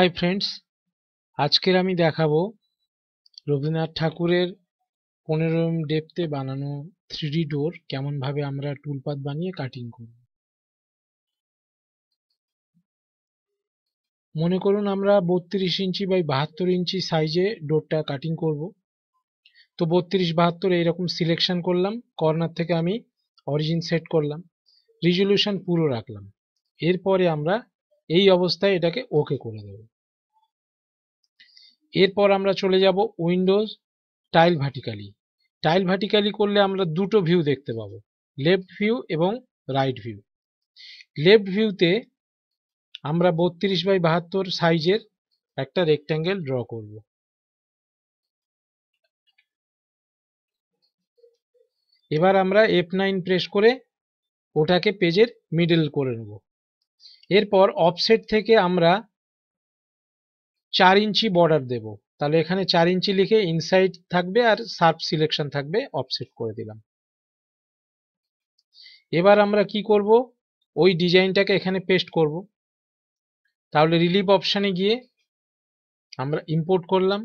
Hi friends আজকের আমি দেখাবো রবীন্দ্রনাথ ঠাকুরের পনেরো এম ডেপতে বানানো থ্রি ডোর কেমনভাবে আমরা টুলপাত বানিয়ে কাটিং করব মনে করুন আমরা বত্রিশ ইঞ্চি বা বাহাত্তর ইঞ্চি সাইজে ডোরটা কাটিং করব তো বত্রিশ বাহাত্তর এইরকম সিলেকশন করলাম কর্নার থেকে আমি অরিজিন সেট করলাম রিজলিউশন পুরো রাখলাম এরপরে আমরা এই অবস্থায় এটাকে ওকে করে দেব এরপর আমরা চলে যাব windows tile vertically tile vertically করলে আমরা দুটো ভিউ দেখতে পাবো লেফট ভিউ এবং রাইট ভিউ লেফট ভিউতে আমরা বত্রিশ বাই বাহাত্তর সাইজের একটা রেক্ট্যাঙ্গেল ড্র করব এবার আমরা এফ নাইন প্রেস করে ওটাকে পেজের মিডল করে নেব এরপর অফসেট থেকে আমরা চার ইঞ্চি বর্ডার দেব তাহলে এখানে চার ইঞ্চি লিখে ইনসাইড থাকবে আর সার্প সিলেকশন থাকবে অফসেট করে দিলাম এবার আমরা কি করব ওই ডিজাইনটাকে এখানে পেস্ট করব তাহলে রিলিভ অপশানে গিয়ে আমরা ইম্পোর্ট করলাম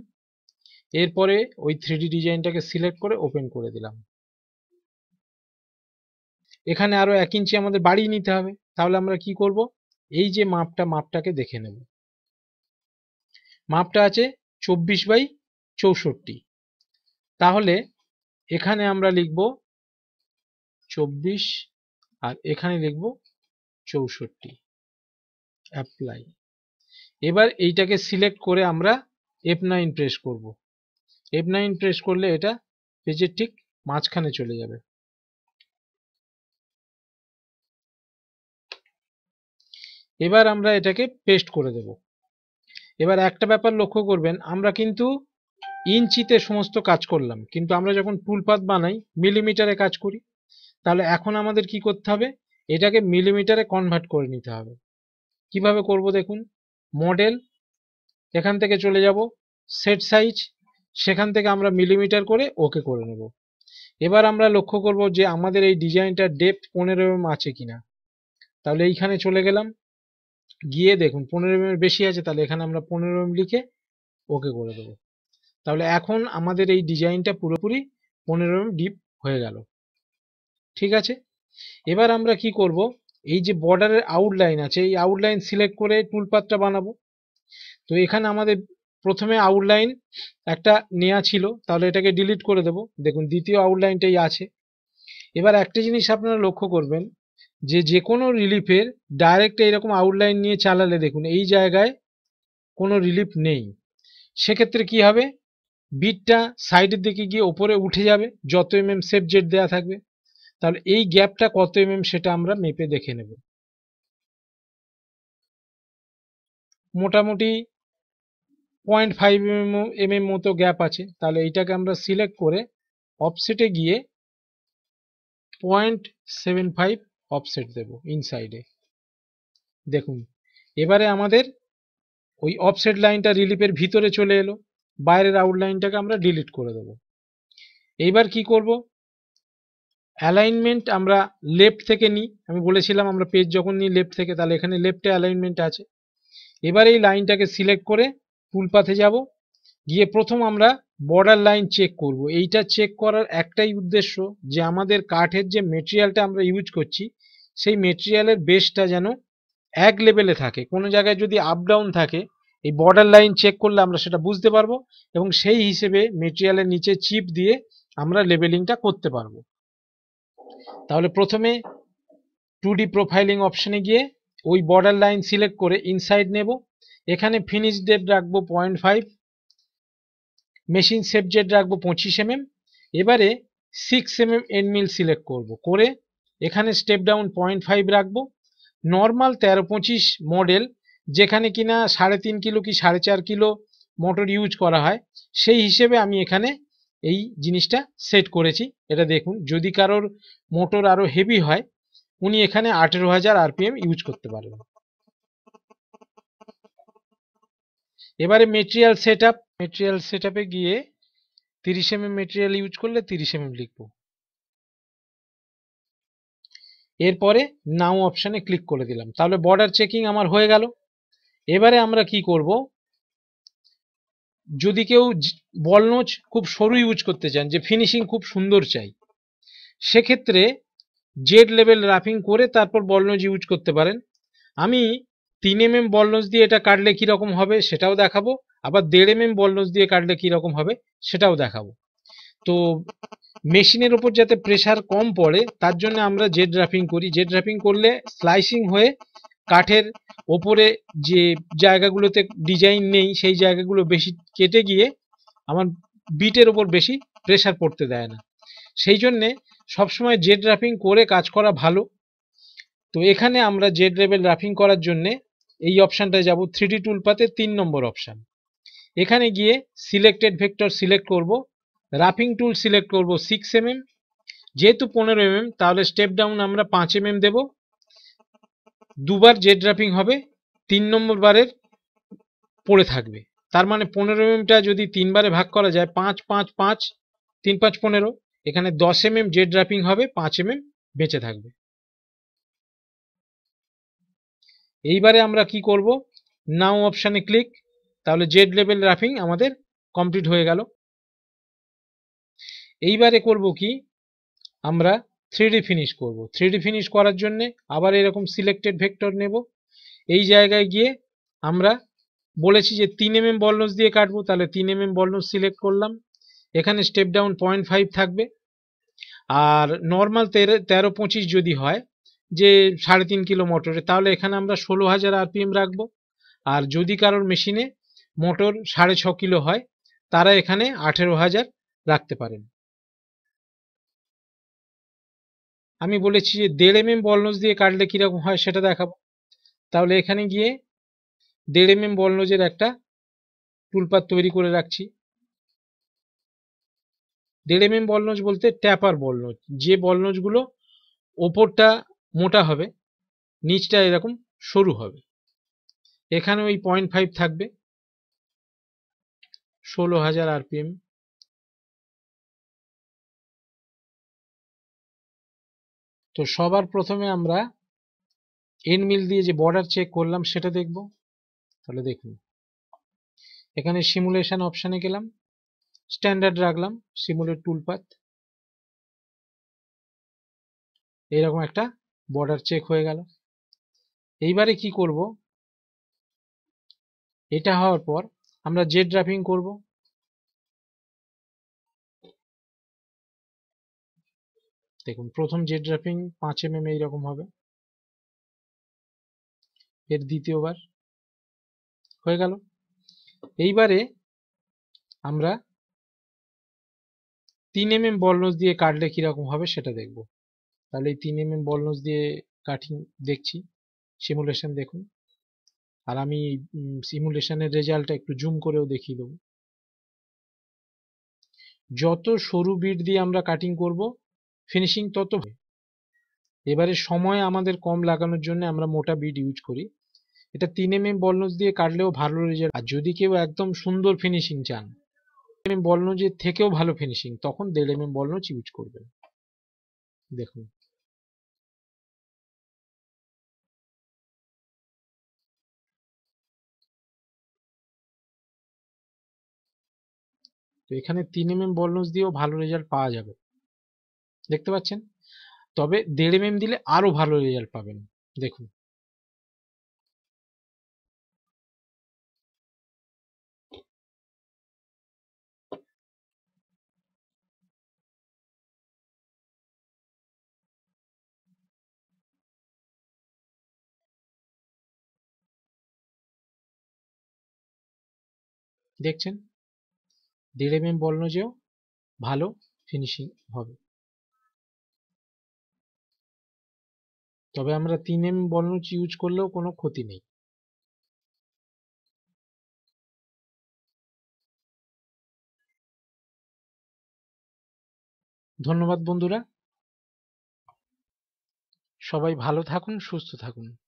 এরপরে ওই থ্রি ডিজাইনটাকে সিলেক্ট করে ওপেন করে দিলাম এখানে আরও এক ইঞ্চি আমাদের বাড়িয়ে নিতে হবে তাহলে আমরা কি করবো এই যে মাপটা মাপটাকে দেখে নেব মাপটা আছে চব্বিশ বাই চৌষট্টি তাহলে এখানে আমরা লিখব চব্বিশ আর এখানে লিখব চৌষট্টি অ্যাপ্লাই এবার এইটাকে সিলেক্ট করে আমরা এফ নাইন প্রেস করব এফ নাইন প্রেস করলে এটা পেজের ঠিক মাঝখানে চলে যাবে এবার আমরা এটাকে পেস্ট করে দেব এবার একটা ব্যাপার লক্ষ্য করবেন আমরা কিন্তু ইঞ্চিতে সমস্ত কাজ করলাম কিন্তু আমরা যখন টুলপাত বানাই মিলিমিটারে কাজ করি তাহলে এখন আমাদের কি করতে হবে এটাকে মিলিমিটারে কনভার্ট করে নিতে হবে কিভাবে করব দেখুন মডেল এখান থেকে চলে যাব সেট সাইজ সেখান থেকে আমরা মিলিমিটার করে ওকে করে নেব এবার আমরা লক্ষ্য করব যে আমাদের এই ডিজাইনটা ডেপথ পনেরো এম mm আছে কিনা তাহলে এইখানে চলে গেলাম গিয়ে দেখুন পনেরো এম বেশি আছে তাহলে এখানে আমরা পনেরো এম লিখে ওকে করে দেবো তাহলে এখন আমাদের এই ডিজাইনটা পুরোপুরি পনেরো এম ডিপ হয়ে গেল ঠিক আছে এবার আমরা কি করব এই যে বর্ডারের আউটলাইন আছে এই আউটলাইন সিলেক্ট করে টুলপাতটা বানাবো তো এখানে আমাদের প্রথমে আউটলাইন একটা নেওয়া ছিল তাহলে এটাকে ডিলিট করে দেব দেখুন দ্বিতীয় আউটলাইনটাই আছে এবার একটা জিনিস আপনারা লক্ষ্য করবেন যে যে কোনো রিলিফের ডাইরেক্ট এইরকম আউটলাইন নিয়ে চালালে দেখুন এই জায়গায় কোনো রিলিফ নেই সেক্ষেত্রে কি হবে বিটটা সাইডের দিকে গিয়ে ওপরে উঠে যাবে যত এম এম সেফ জেট দেওয়া থাকবে তাহলে এই গ্যাপটা কত এম mm এম সেটা আমরা মেপে দেখে নেব মোটামুটি পয়েন্ট ফাইভ এম এম মতো গ্যাপ আছে তাহলে এইটাকে আমরা সিলেক্ট করে অফসেটে গিয়ে পয়েন্ট সেভেন ফাইভ অফসেট দেব ইনসাইডে দেখুন এবারে আমাদের ওই অফসেট লাইনটা রিলিফের ভিতরে চলে এলো বাইরের আউট লাইনটাকে আমরা ডিলিট করে দেব এইবার কি করব অ্যালাইনমেন্ট আমরা লেফট থেকে নিই আমি বলেছিলাম আমরা পেজ যখন নিই লেফট থেকে তাহলে এখানে লেফটে অ্যালাইনমেন্ট আছে এবার এই লাইনটাকে সিলেক্ট করে ফুলপাথে যাব গিয়ে প্রথম আমরা বর্ডার লাইন চেক করব এইটা চেক করার একটাই উদ্দেশ্য যে আমাদের কাঠের যে মেটেরিয়ালটা আমরা ইউজ করছি সেই মেটেরিয়ালের বেসটা যেন এক লেভেলে থাকে কোনো জায়গায় যদি আপ ডাউন থাকে এই বর্ডার লাইন চেক করলে আমরা সেটা বুঝতে পারবো এবং সেই হিসেবে মেটেরিয়ালের নিচে চিপ দিয়ে আমরা লেবেলিংটা করতে পারবো তাহলে প্রথমে টু ডি প্রোফাইলিং অপশানে গিয়ে ওই বর্ডার লাইন সিলেক্ট করে ইনসাইড নেব এখানে ফিনিশ ডেপ রাখবো point five machine safe Z রাখবো পঁচিশ এমএম mm। এবারে six MM end mill select করবো করে এখানে স্টেপ ডাউন পয়েন্ট ফাইভ রাখবো নর্মাল তেরো পঁচিশ মডেল যেখানে কিনা সাড়ে তিন কিলো কি সাড়ে চার কিলো মোটর ইউজ করা হয় সেই হিসেবে আমি এখানে এই জিনিসটা সেট করেছি এটা দেখুন যদি কারোর মোটর আরও হেভি হয় উনি এখানে আঠেরো হাজার আরপিএম ইউজ করতে পারবেন এবারে মেটেরিয়াল সেট আপ মেটেরিয়াল সেটআপে গিয়ে তিরিশ এমএম মেটেরিয়াল ইউজ করলে তিরিশ এমএম mm লিখব এরপরে নাও অপশানে ক্লিক করে দিলাম তাহলে বর্ডার চেকিং আমার হয়ে গেল এবারে আমরা কি করব যদি কেউ বলনোচ খুব সরু ইউজ করতে চান যে ফিনিশিং খুব সুন্দর চাই সেক্ষেত্রে জেড লেভেল রাফিং করে তারপর বলনোজ ইউজ করতে পারেন আমি তিন এম এম বলনোজ দিয়ে এটা কাটলে কীরকম হবে সেটাও দেখাবো আবার দেড় এম এম বল্লস দিয়ে কাটলে কীরকম হবে সেটাও দেখাবো তো মেশিনের ওপর যাতে প্রেশার কম পড়ে তার জন্য আমরা জেড ড্রাফিং করি জেড ড্রাফিং করলে স্লাইসিং হয়ে কাঠের ওপরে যে জায়গাগুলোতে ডিজাইন নেই সেই জায়গাগুলো বেশি কেটে গিয়ে আমার বিটের ওপর বেশি প্রেশার পড়তে দেয় না সেই জন্যে সবসময় জেড রাফিং করে কাজ করা ভালো তো এখানে আমরা জেড লেভেল ড্রাফিং করার জন্যে এই অপশানটায় যাব থ্রি ডি টুলপাতে তিন নম্বর অপশান এখানে গিয়ে সিলেক্টেড ভেক্টর সিলেক্ট করব রাফিং টুল সিলেক্ট করব সিক্স এমএম mm, যেহেতু পনেরো এমএম mm, তাহলে স্টেপ ডাউন আমরা পাঁচ এমএম mm দেব দুবার জেড রাফিং হবে তিন নম্বর বারের পড়ে থাকবে তার মানে পনেরো এমএমটা যদি তিনবারে ভাগ করা যায় পাঁচ পাঁচ পাঁচ তিন পাঁচ পনেরো এখানে দশ এমএম জেড রাফিং হবে পাঁচ এমএম বেঁচে থাকবে এইবারে আমরা কি করব নাও অপশানে ক্লিক তাহলে জেড লেভেল রাফিং আমাদের কমপ্লিট হয়ে গেল এইবারে করব কি আমরা থ্রি ফিনিশ করব থ্রি ফিনিশ করার জন্য আবার এরকম সিলেক্টেড ভেক্টর নেব এই জায়গায় গিয়ে আমরা বলেছি যে তিন এম এম বলনস দিয়ে কাটবো তাহলে তিন এম এম বলনস সিলেক্ট করলাম এখানে স্টেপ ডাউন পয়েন্ট ফাইভ থাকবে আর নর্মাল তেরো তেরো পঁচিশ যদি হয় যে সাড়ে তিন কিলো মোটরে তাহলে এখানে আমরা ষোলো হাজার আরপিএম রাখবো আর যদি কারোর মেশিনে মোটর সাড়ে ছ কিলো হয় তারা এখানে আঠেরো হাজার রাখতে পারেন আমি বলেছি যে দেড় এম এম বলনজ দিয়ে কাটলে কীরকম হয় সেটা দেখাবো তাহলে এখানে গিয়ে দেড় এম এম বলনজের একটা টুলপাত তৈরি করে রাখছি দেড় এম এম বলনজ বলতে ট্যাপার বলনজ যে বলনজগুলো ওপরটা মোটা হবে নিচটা এরকম সরু হবে এখানে ওই পয়েন্ট ফাইভ থাকবে ষোলো হাজার আরপিএম তো সবার প্রথমে আমরা এন মিল দিয়ে যে বর্ডার চেক করলাম সেটা দেখব তাহলে দেখুন এখানে সিমুলেশন অপশানে গেলাম স্ট্যান্ডার্ড রাখলাম সিমুলেট টুলপাত এইরকম একটা বর্ডার চেক হয়ে গেল এইবারে কি করব এটা হওয়ার পর আমরা জেড ড্রাফিং করব দেখুন প্রথম জেড ড্রাফিং পাঁচ এম এম এইরকম হবে এর দ্বিতীয়বার হয়ে গেল এইবারে আমরা তিন এম এম বলনস দিয়ে কাটলে কীরকম হবে সেটা দেখব তাহলে এই তিন এম এম বলনস দিয়ে কাটিং দেখছি সিমুলেশন দেখুন আর আমি সিমুলেশনের রেজাল্টটা একটু জুম করেও দেখিয়ে দেবো যত সরু বিট দিয়ে আমরা কাটিং করব ফিনিশিং তত এবারে সময় আমাদের কম লাগানোর জন্য আমরা মোটা বিট ইউজ করি এটা তিন এম এম বলনজ দিয়ে কাটলেও ভালো রেজাল্ট আর যদি কেউ একদম সুন্দর ফিনিশিং চান mm এম বলনজের থেকেও ভালো ফিনিশিং তখন দেড় এম এম বলনজ ইউজ করবেন দেখুন তো এখানে তিন এম এম বলনস দিয়েও ভালো রেজাল্ট পাওয়া যাবে দেখতে পাচ্ছেন তবে দেড় এম দিলে আরও ভালো রেজাল্ট পাবেন দেখুন দেখছেন দেড় এম এম বল যেও ভালো ফিনিশিং হবে তবে আমরা তিন এম বলনুচ ইউজ করলেও কোনো ক্ষতি নেই ধন্যবাদ বন্ধুরা সবাই ভালো থাকুন সুস্থ থাকুন